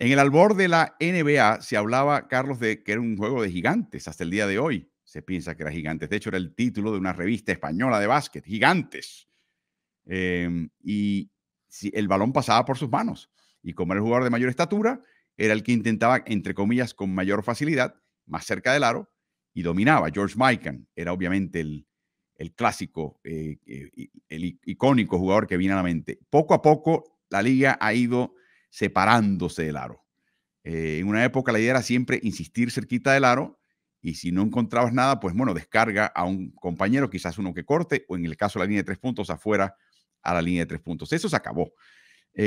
En el albor de la NBA se hablaba, Carlos, de que era un juego de gigantes hasta el día de hoy. Se piensa que era gigantes. De hecho, era el título de una revista española de básquet, Gigantes. Em, y si el balón pasaba por sus manos. Y como era el jugador de mayor estatura, era el que intentaba, entre comillas, con mayor facilidad, más cerca del aro, y dominaba. George Mikan era obviamente el, clásico, eh, eh, el icónico jugador que viene a la mente. Poco a poco la liga ha ido separándose del aro. Eh, en una época la idea era siempre insistir cerquita del aro y si no encontrabas nada, pues bueno, descarga a un compañero, quizás uno que corte o en el caso de la línea de tres puntos afuera a la línea de tres puntos. Eso se acabó.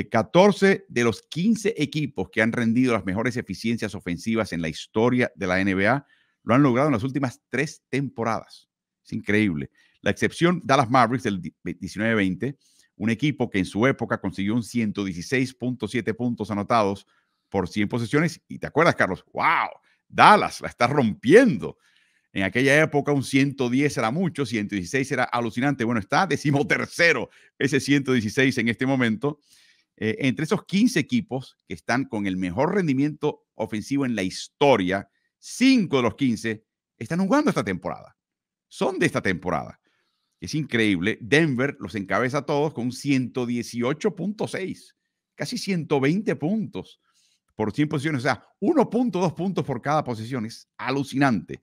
14 eh, de los 15 equipos que han rendido las mejores eficiencias ofensivas en la historia de la NBA lo han logrado en las últimas tres temporadas. Es increíble. La excepción, Dallas Mavericks del 19-20, un equipo que en su época consiguió un 116.7 puntos anotados por 100 posesiones. Y te acuerdas, Carlos, wow, Dallas la está rompiendo. En aquella época un 110 era mucho, 116 era alucinante. Bueno, está decimotercero ese 116 en este momento. Eh, entre esos 15 equipos que están con el mejor rendimiento ofensivo en la historia, 5 de los 15 están jugando esta temporada. Son de esta temporada es increíble, Denver los encabeza a todos con 118.6, casi 120 puntos por 100 posiciones, o sea, 1.2 puntos por cada posición, es alucinante.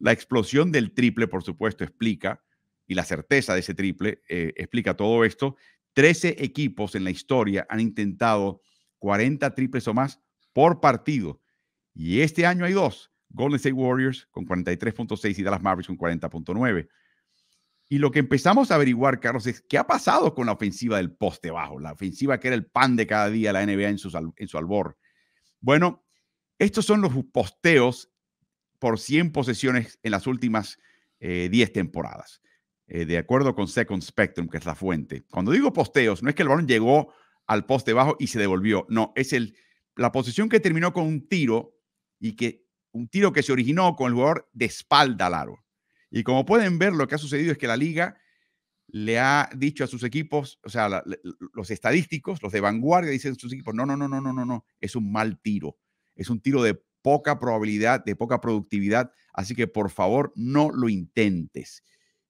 La explosión del triple, por supuesto, explica, y la certeza de ese triple eh, explica todo esto. 13 equipos en la historia han intentado 40 triples o más por partido, y este año hay dos, Golden State Warriors con 43.6 y Dallas Mavericks con 40.9. Y lo que empezamos a averiguar, Carlos, es qué ha pasado con la ofensiva del poste bajo, la ofensiva que era el pan de cada día la NBA en su, albor. Bueno, estos son los posteos por 100 posesiones en las últimas 10 eh, temporadas, eh, de acuerdo con Second Spectrum, que es la fuente. Cuando digo posteos, no es que el balón llegó al poste bajo y se devolvió, no, es el, la posición que terminó con un tiro y que un tiro que se originó con el jugador de espalda largo. Y como pueden ver, lo que ha sucedido es que la liga le ha dicho a sus equipos, o sea, los estadísticos, los de vanguardia, dicen a sus equipos, no, no, no, no, no, no, no, es un mal tiro, es un tiro de poca probabilidad, de poca productividad, así que por favor no lo intentes.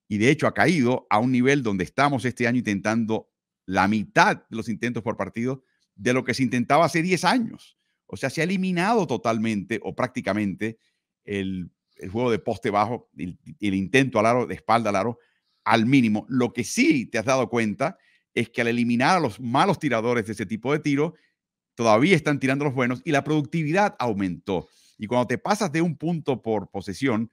Y de hecho ha caído a un nivel donde estamos este año intentando la mitad de los intentos por partido de lo que se intentaba hace 10 años. O sea, se ha eliminado totalmente o prácticamente el el juego de poste bajo, el, intento al aro, de espalda al aro, al mínimo. Lo que sí te has dado cuenta es que al eliminar a los malos tiradores de ese tipo de tiro, todavía están tirando los buenos y la productividad aumentó. Y cuando te pasas de un punto por posesión,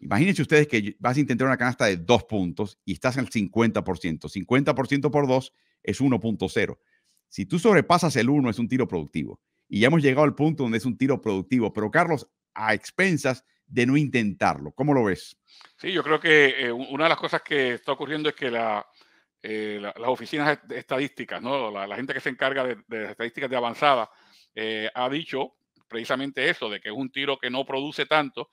imagínense ustedes que vas a intentar una canasta de dos puntos y estás al 50%. 50% por dos es 1.0. Si tú sobrepasas el 1, es un tiro productivo. Y ya hemos llegado al punto donde es un tiro productivo. Pero Carlos, a expensas de no intentarlo. ¿Cómo lo ves? Sí, yo creo que eh, una de las cosas que está ocurriendo es que la, eh, las oficinas estadísticas, ¿no? la, gente que se encarga de, estadísticas de avanzada, eh, ha dicho precisamente eso, de que es un tiro que no produce tanto,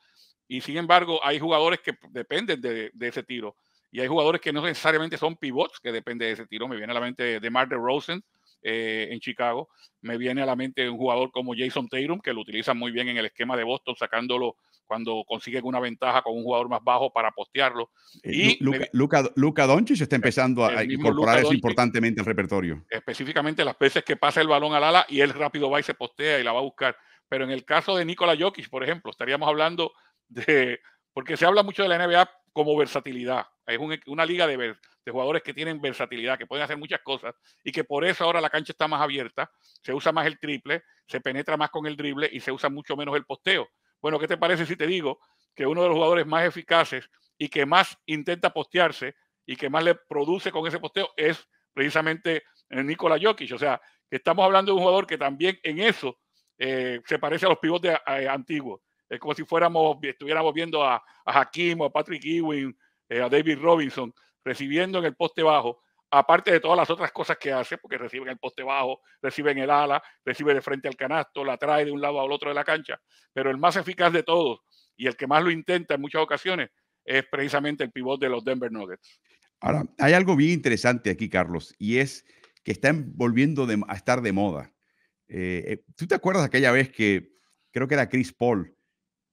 y sin embargo hay jugadores que dependen de, ese tiro, y hay jugadores que no necesariamente son pivots que dependen de ese tiro. Me viene a la mente de de Rosen en Chicago, me viene a la mente un jugador como Jason Tatum, que lo utiliza muy bien en el esquema de Boston, sacándolo cuando consiguen una ventaja con un jugador más bajo para postearlo. Eh, y Luca, Luca, se está empezando a incorporar eso importantemente al repertorio. Específicamente las veces que pasa el balón al ala y él rápido va y se postea y la va a buscar. Pero en el caso de Nikola Jokic, por ejemplo, estaríamos hablando de... Porque se habla mucho de la NBA como versatilidad. Es una liga de, de jugadores que tienen versatilidad, que pueden hacer muchas cosas y que por eso ahora la cancha está más abierta, se usa más el triple, se penetra más con el drible y se usa mucho menos el posteo. Bueno, ¿qué te parece si te digo que uno de los jugadores más eficaces y que más intenta postearse y que más le produce con ese posteo es precisamente eh, Nikola Jokic? O sea, estamos hablando de un jugador que también en eso eh, se parece a los pivotes eh, antiguos. Es como si fuéramos, estuviéramos viendo a, Hakim a Patrick Ewing, a David Robinson, recibiendo en el poste bajo aparte de todas las otras cosas que hace, porque reciben el poste bajo, reciben el ala, recibe de frente al canasto, la trae de un lado al otro de la cancha, pero el más eficaz de todos y el que más lo intenta en muchas ocasiones es precisamente el pivot de los Denver Nuggets. Ahora, hay algo bien interesante aquí, Carlos, y es que están volviendo a estar de moda. Eh, eh, ¿Tú te acuerdas aquella vez que creo que era Chris Paul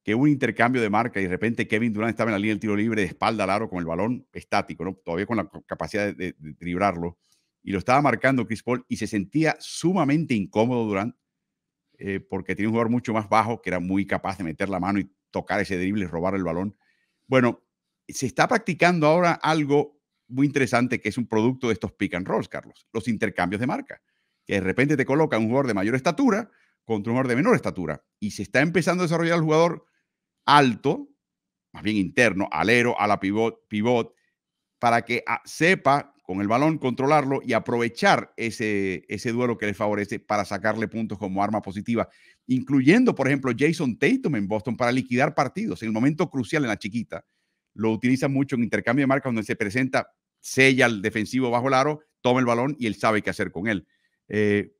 que un intercambio de marca y de repente Kevin Durant estaba en la línea del tiro libre de espalda al aro con el balón estático, ¿no? todavía con la capacidad de, librarlo, y lo estaba marcando Chris Paul y se sentía sumamente incómodo Durant eh, porque tiene un jugador mucho más bajo que era muy capaz de meter la mano y tocar ese drible y robar el balón. Bueno, se está practicando ahora algo muy interesante que es un producto de estos pick and rolls, Carlos, los intercambios de marca, que de repente te coloca un jugador de mayor estatura contra un jugador de menor estatura y se está empezando a desarrollar el jugador alto, más bien interno, alero, a la pivot, pivot para que ah, sepa con el balón controlarlo y aprovechar ese, duelo que le favorece para sacarle puntos como arma positiva, incluyendo, por ejemplo, Jason Tatum en Boston para liquidar partidos. En el momento crucial en la chiquita, lo utiliza mucho en intercambio de marcas donde se presenta, sella al defensivo bajo el aro, toma el balón y él sabe qué hacer con él. Eh,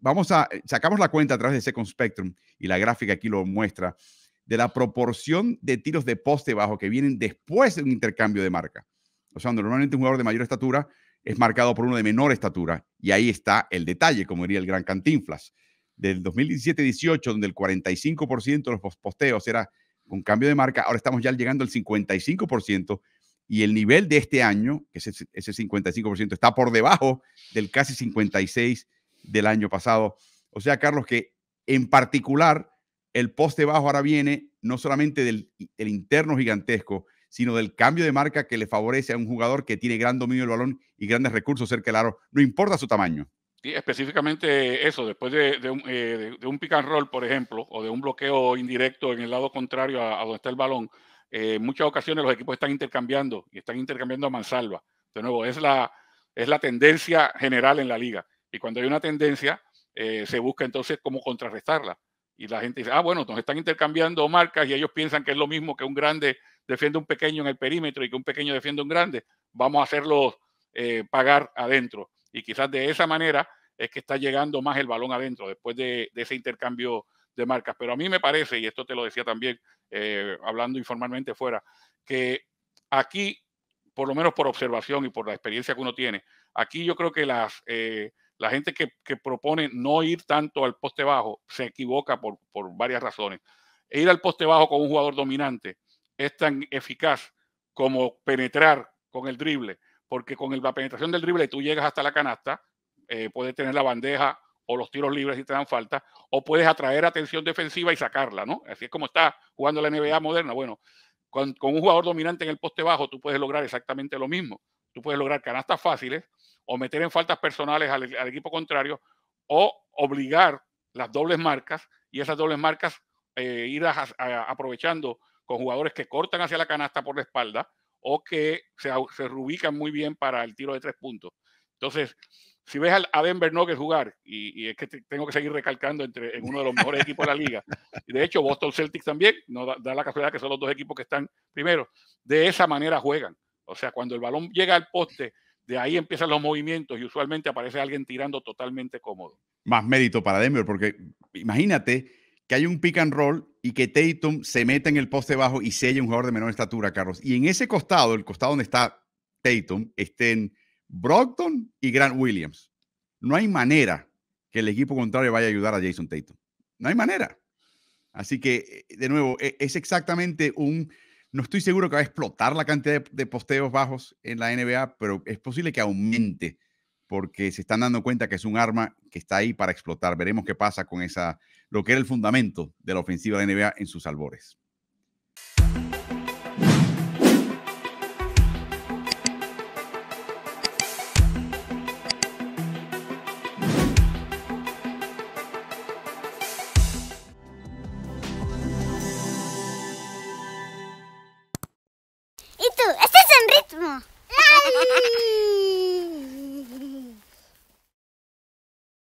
vamos a, eh, sacamos la cuenta a través de Second Spectrum y la gráfica aquí lo muestra de la proporción de tiros de poste bajo que vienen después de un intercambio de marca. O sea, normalmente un jugador de mayor estatura es marcado por uno de menor estatura. Y ahí está el detalle, como diría el gran Cantinflas. Del 2017-18, donde el 45% de los posteos era con cambio de marca, ahora estamos ya llegando al 55%. Y el nivel de este año, que es ese 55%, está por debajo del casi 56% del año pasado. O sea, Carlos, que en particular el poste bajo ahora viene no solamente del interno gigantesco, sino del cambio de marca que le favorece a un jugador que tiene gran dominio del balón y grandes recursos cerca del aro, no importa su tamaño. Sí, específicamente eso, después de, eh, un pick and roll, por ejemplo, o de un bloqueo indirecto en el lado contrario a, donde está el balón, eh, en muchas ocasiones los equipos están intercambiando y están intercambiando a mansalva. De nuevo, es la, es la tendencia general en la liga. Y cuando hay una tendencia, eh, se busca entonces cómo contrarrestarla. Y la gente dice, ah, bueno, nos están intercambiando marcas y ellos piensan que es lo mismo que un grande defiende un pequeño en el perímetro y que un pequeño defiende un grande. Vamos a hacerlo eh, pagar adentro. Y quizás de esa manera es que está llegando más el balón adentro después de, ese intercambio de marcas. Pero a mí me parece, y esto te lo decía también eh, hablando informalmente fuera, que aquí, por lo menos por observación y por la experiencia que uno tiene, aquí yo creo que las... Eh, la gente que, propone no ir tanto al poste bajo se equivoca por, varias razones. ir al poste bajo con un jugador dominante es tan eficaz como penetrar con el drible, porque con el, la penetración del drible tú llegas hasta la canasta, eh, puedes tener la bandeja o los tiros libres si te dan falta, o puedes atraer atención defensiva y sacarla, ¿no? Así es como está jugando la NBA moderna. Bueno, con un jugador dominante en el poste bajo tú puedes lograr exactamente lo mismo. Tú puedes lograr canastas fáciles o meter en faltas personales al, equipo contrario o obligar las dobles marcas y esas dobles marcas eh, ir aprovechando con jugadores que cortan hacia la canasta por la espalda o que se, se reubican muy bien para el tiro de tres puntos. Entonces, si ves a Denver Nuggets jugar, y, es que tengo que seguir recalcando entre, en uno de los mejores equipos de la liga, y de hecho Boston Celtics también, no da, da, la casualidad que son los dos equipos que están primero, de esa manera juegan. O sea, cuando el balón llega al poste, de ahí empiezan los movimientos y usualmente aparece alguien tirando totalmente cómodo. Más mérito para Denver, porque imagínate que hay un pick and roll y que Tatum se meta en el poste bajo y selle un jugador de menor estatura, Carlos. Y en ese costado, el costado donde está Tatum, estén Brockton y Grant Williams. No hay manera que el equipo contrario vaya a ayudar a Jason Tatum. No hay manera. Así que, eh, de nuevo, e-, es exactamente un no estoy seguro que va a explotar la cantidad de, posteos bajos en la NBA, pero es posible que aumente porque se están dando cuenta que es un arma que está ahí para explotar. Veremos qué pasa con esa, lo que era el fundamento de la ofensiva de la NBA en sus albores.